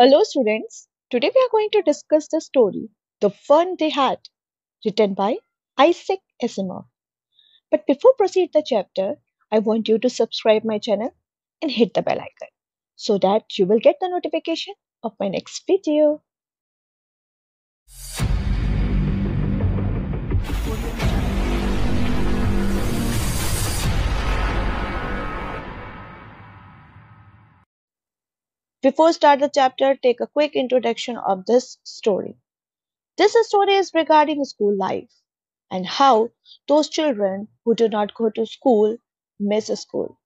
Hello, students. Today we are going to discuss the story The Fun They Had, written by Isaac Asimov. But before proceed the chapter, I want you to subscribe my channel and hit the bell icon so that you will get the notification of my next video. Before start the chapter, take a quick introduction of this story. This story is regarding school life and how those children who do not go to school miss school.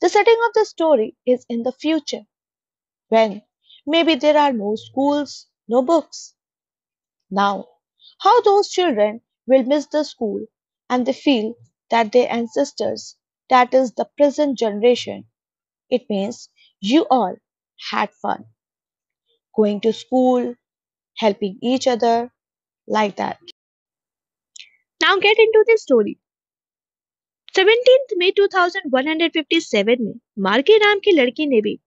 The setting of the story is in the future when maybe there are no schools, no books. Now, how those children will miss the school and they feel that their ancestors, that is the present generation, it means You all had fun going to school, helping each other, like that. Now get into the story. 17th May 2157 में मार्के नाम की लड़की ने भी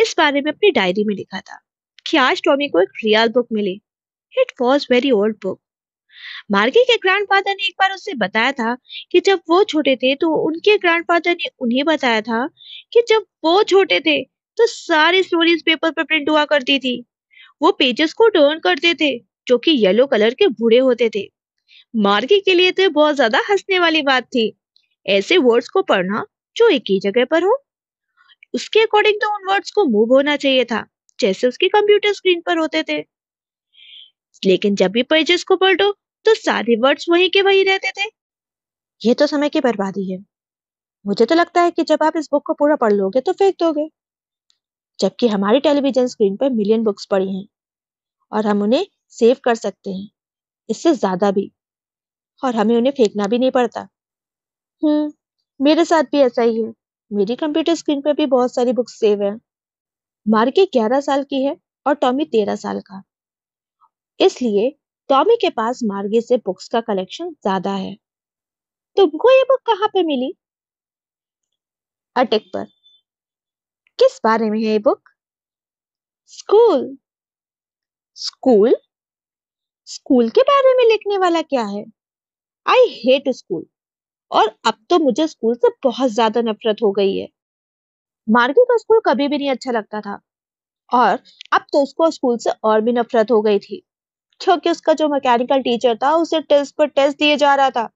इस बारे में अपनी डायरी में लिखा था कि आज टॉमी को एक रियल बुक मिली it was very old book Margie के ग्रैंडफादर ने एक बार उसे बताया था कि जब वो छोटे थे तो उनके ग्रैंडफादर ने उन्हें बताया था कि जब वो छोटे थे तो सारी स्टोरीज पेपर पर प्रिंट हुआ करती थी वो पेजेस को टर्न करते थे जो कि येलो कलर के बूढ़े होते थे मार्गी के लिए तो बहुत ज्यादा हंसने वाली बात थी ऐसे वर्ड्स को पढ़ना जो एक ही जगह पर हो उसके अकॉर्डिंग तो उन वर्ड्स को मूव होना चाहिए था जैसे उसके कंप्यूटर स्क्रीन पर होते थे लेकिन जब भी पेजेस को पलटो तो सारे वर्ड्स वही के वही रहते थे ये तो समय की बर्बादी है मुझे तो लगता है कि जब आप इस बुक को पूरा पढ़ लोगे तो फेंक दोगे जबकि हमारी टेलीविजन स्क्रीन पर मिलियन बुक्स पड़ी हैं और हम उन्हें सेव कर सकते हैं इससे ज्यादा भी और हमें उन्हें फेंकना भी नहीं पड़ता हम्म मेरे साथ भी ऐसा ही है मेरी कंप्यूटर स्क्रीन पर भी बहुत सारी बुक्स सेव है मार्के ग्यारह साल की है और टॉमी तेरह साल का इसलिए टॉमी के पास मार्गी से बुक्स का कलेक्शन ज्यादा है तुमको ये बुक कहाँ पे मिली अटक पर किस बारे में है ये बुक स्कूल स्कूल स्कूल के बारे में लिखने वाला क्या है आई हेट स्कूल और अब तो मुझे स्कूल से बहुत ज्यादा नफरत हो गई है मार्गी का स्कूल कभी भी नहीं अच्छा लगता था और अब तो उसको स्कूल से और भी नफरत हो गई थी होकर उसका जो मैकेनिकल टीचर था उसे टेस्ट पर टेस्ट दिए जा रहा था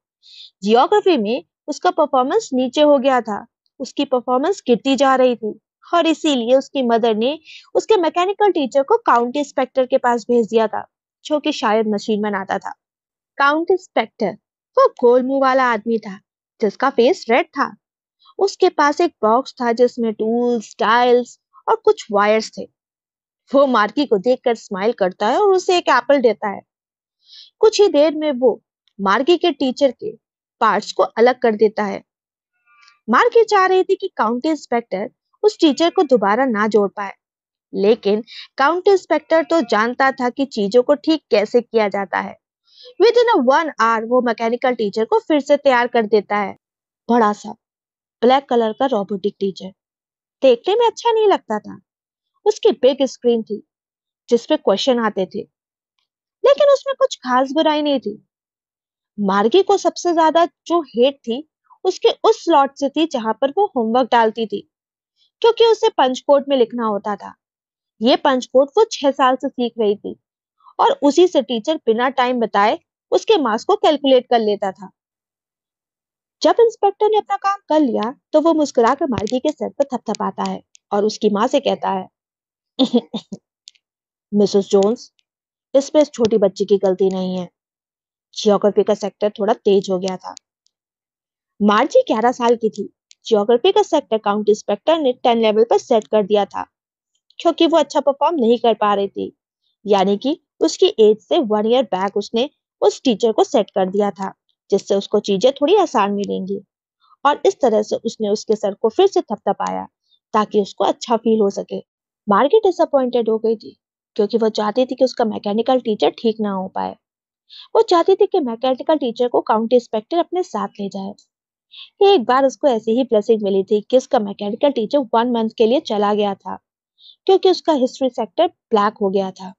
जियोग्राफी में उसका परफॉर्मेंस नीचे हो गया था उसकी परफॉर्मेंस गिरती जा रही थी और इसीलिए उसकी मदर ने उसके मैकेनिकल टीचर को काउंटी इंस्पेक्टर के पास भेज दिया था जो कि शायद मशीन बनाता था काउंट इंस्पेक्टर वो गोल मुंह वाला आदमी था जिसका फेस रेड था उसके पास एक बॉक्स था जिसमें टूल्स टाइल्स और कुछ वायर्स थे वो मार्की को देखकर स्माइल करता है और उसे एक एप्पल देता है कुछ ही देर में वो मार्की के टीचर के पार्ट्स को अलग कर देता है मार्की चाह रही थी कि काउंटी इंस्पेक्टर उस टीचर को दोबारा ना जोड़ पाए लेकिन काउंटी इंस्पेक्टर तो जानता था कि चीजों को ठीक कैसे किया जाता है विद इन वन आवर वो मैकेनिकल टीचर को फिर से तैयार कर देता है बड़ा सा ब्लैक कलर का रोबोटिक टीचर देखने में अच्छा नहीं लगता था उसकी बिग स्क्रीन थी जिसपे क्वेश्चन आते थे लेकिन उसमें कुछ खास बुराई नहीं थी मार्गी को सबसे ज्यादा जो हेट थी उसके उस स्लॉट से थी जहां पर वो होमवर्क डालती थी क्योंकि उसे पंचकोट में लिखना होता था ये पंचकोट वो छह साल से सीख रही थी और उसी से टीचर बिना टाइम बताए उसके मार्क्स को कैलकुलेट कर लेता था जब इंस्पेक्टर ने अपना काम कर लिया तो वो मुस्कुरा कर मार्गी के सर पर थपथपाता है और उसकी माँ से कहता है मिसेस जोन्स इसमें इस छोटी बच्ची की गलती नहीं है जियोग्राफी का सेक्टर थोड़ा तेज हो गया था मार्जी ग्यारह साल की थी जियोग्राफी का सेक्टर काउंटी इंस्पेक्टर ने टेन लेवल पर सेट कर दिया था क्योंकि वो अच्छा परफॉर्म नहीं कर पा रही थी यानी कि उसकी एज से वन ईयर बैक उसने उस टीचर को सेट कर दिया था जिससे उसको चीजें थोड़ी आसान मिलेंगी और इस तरह से उसने उसके सर को फिर से थपथपाया ताकि उसको अच्छा फील हो सके मार्गी डिसअपॉइंटेड हो गई थी क्योंकि वो चाहती थी कि उसका मैकेनिकल टीचर ठीक ना हो पाए वो चाहती थी कि मैकेनिकल टीचर को काउंटी इंस्पेक्टर अपने साथ ले जाए एक बार उसको ऐसी ही ब्लेसिंग मिली थी कि उसका मैकेनिकल टीचर वन मंथ के लिए चला गया था क्योंकि उसका हिस्ट्री सेक्टर ब्लैक हो गया था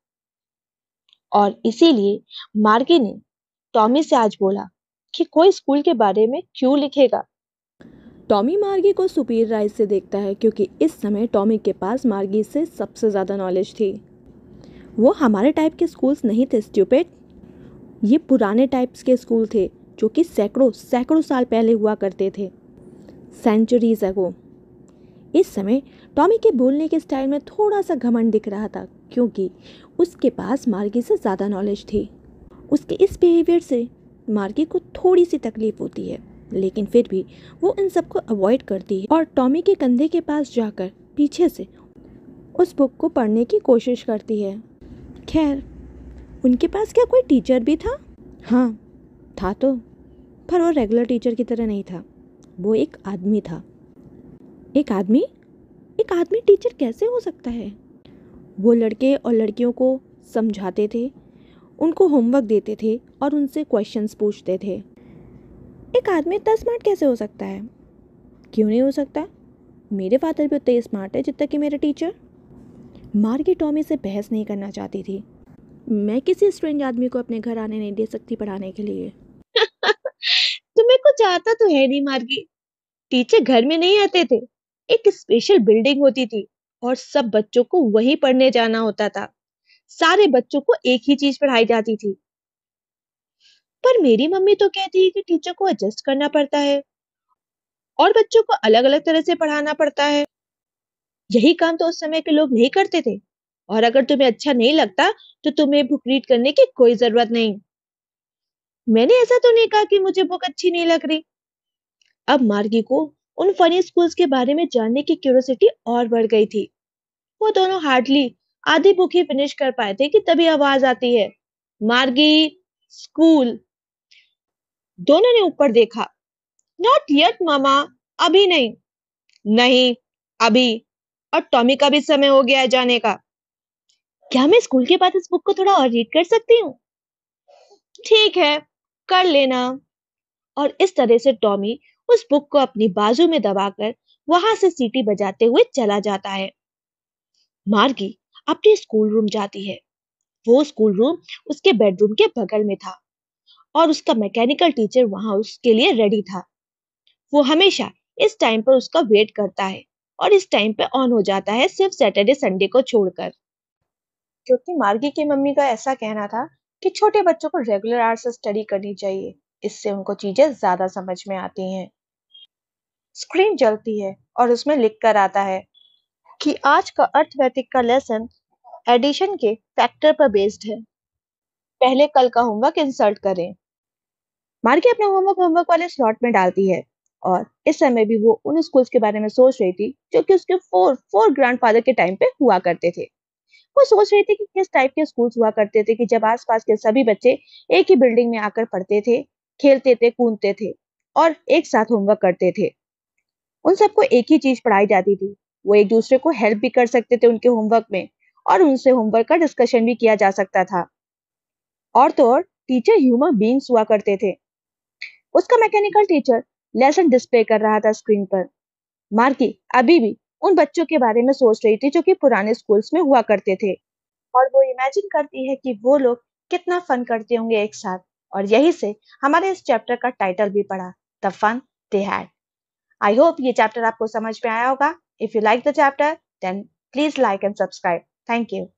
और इसीलिए मार्गी ने टॉमी से आज बोला कि कोई स्कूल के बारे में क्यों लिखेगा टॉमी मार्गी को सुपीर राइज से देखता है क्योंकि इस समय टॉमी के पास मार्गी से सबसे ज़्यादा नॉलेज थी वो हमारे टाइप के स्कूल्स नहीं थे स्ट्यूपेट ये पुराने टाइप्स के स्कूल थे जो कि सैकड़ों सैकड़ों साल पहले हुआ करते थे सेंचुरीज अगो इस समय टॉमी के बोलने के स्टाइल में थोड़ा सा घमंड दिख रहा था क्योंकि उसके पास मार्गी से ज़्यादा नॉलेज थी उसके इस बिहेवियर से मार्गी को थोड़ी सी तकलीफ होती है लेकिन फिर भी वो इन सबको अवॉइड करती है और टॉमी के कंधे के पास जाकर पीछे से उस बुक को पढ़ने की कोशिश करती है खैर उनके पास क्या कोई टीचर भी था हाँ था तो पर वो रेगुलर टीचर की तरह नहीं था वो एक आदमी था एक आदमी एक आदमी टीचर कैसे हो सकता है वो लड़के और लड़कियों को समझाते थे उनको होमवर्क देते थे और उनसे क्वेश्चंस पूछते थे एक आदमी इतना स्मार्ट कैसे हो सकता है क्यों नहीं हो सकता मेरे फादर भी उतने ही स्मार्ट है जितना कि मेरे टीचर मार्गी टॉमी से बहस नहीं करना चाहती थी मैं किसी स्ट्रेंज आदमी को अपने घर आने नहीं दे सकती पढ़ाने के लिए तुम्हें कुछ आता तो है नहीं मार्गी टीचर घर में नहीं आते थे एक स्पेशल बिल्डिंग होती थी और सब बच्चों को वहीं पढ़ने जाना होता था सारे बच्चों को एक ही चीज पढ़ाई जाती थी पर मेरी मम्मी तो कहती है कि टीचर को एडजस्ट करना पड़ता है और बच्चों को अलग अलग तरह से पढ़ाना पड़ता है यही काम तो उस समय के लोग नहीं करते थे और अगर तुम्हें अच्छा नहीं लगता तो तुम्हें बुक रीड करने की कोई जरूरत नहीं मैंने ऐसा तो नहीं कहा कि मुझे बुक अच्छी नहीं लग रही अब मार्गी को उन फनी स्कूल्स के बारे में जानने की क्यूरोसिटी और बढ़ गई थी वो दोनों हार्डली आधी बुक ही फिनिश कर पाए थे कि तभी आवाज आती है मार्गी स्कूल दोनों ने ऊपर देखा नॉट येट मामा अभी नहीं नहीं अभी और टॉमी का भी समय हो गया है जाने का क्या मैं स्कूल के बाद इस बुक को थोड़ा और रीड कर सकती हूँ ठीक है कर लेना और इस तरह से टॉमी उस बुक को अपनी बाजू में दबाकर वहां से सीटी बजाते हुए चला जाता है मार्गी अपने स्कूल रूम जाती है वो स्कूल रूम उसके बेडरूम के बगल में था और उसका मैकेनिकल टीचर वहां उसके लिए रेडी था वो हमेशा इस टाइम पर उसका वेट करता है और इस टाइम पे ऑन हो जाता है सिर्फ सैटरडे संडे को छोड़कर क्योंकि मार्गी की मम्मी का ऐसा कहना था कि छोटे बच्चों को रेगुलर आर्ट से स्टडी करनी चाहिए इससे उनको चीजें ज्यादा समझ में आती हैं स्क्रीन जलती है और उसमें लिख कर आता है कि आज का अर्थमेटिक का लेसन एडिशन के फैक्टर पर बेस्ड है पहले कल का होमवर्क इंसल्ट करें मार के अपने होमवर्क होमवर्क वाले स्लॉट में डालती है और इस समय भी वो उन स्कूल्स के बारे में सोच रही थी जो कि उसके फोर फोर ग्रैंडफादर के टाइम पे हुआ करते थे वो सोच रही थी कि किस टाइप के स्कूल्स हुआ करते थे कि जब आसपास के सभी बच्चे एक ही बिल्डिंग में आकर पढ़ते थे खेलते थे कूदते थे और एक साथ होमवर्क करते थे उन सबको एक ही चीज पढ़ाई जाती थी वो एक दूसरे को हेल्प भी कर सकते थे उनके होमवर्क में और उनसे होमवर्क का डिस्कशन भी किया जा सकता था और तो और टीचर ह्यूमन बींग्स हुआ करते थे उसका मैकेनिकल टीचर लेसन डिस्प्ले कर रहा था स्क्रीन पर मार्की अभी भी उन बच्चों के बारे में सोच रही थी जो कि पुराने स्कूल्स में हुआ करते थे और वो इमेजिन करती है कि वो लोग कितना फन करते होंगे एक साथ और यही से हमारे इस चैप्टर का टाइटल भी पड़ा the fun they had I hope ये चैप्टर आपको समझ में आया होगा if you like the chapter then please like and subscribe thank you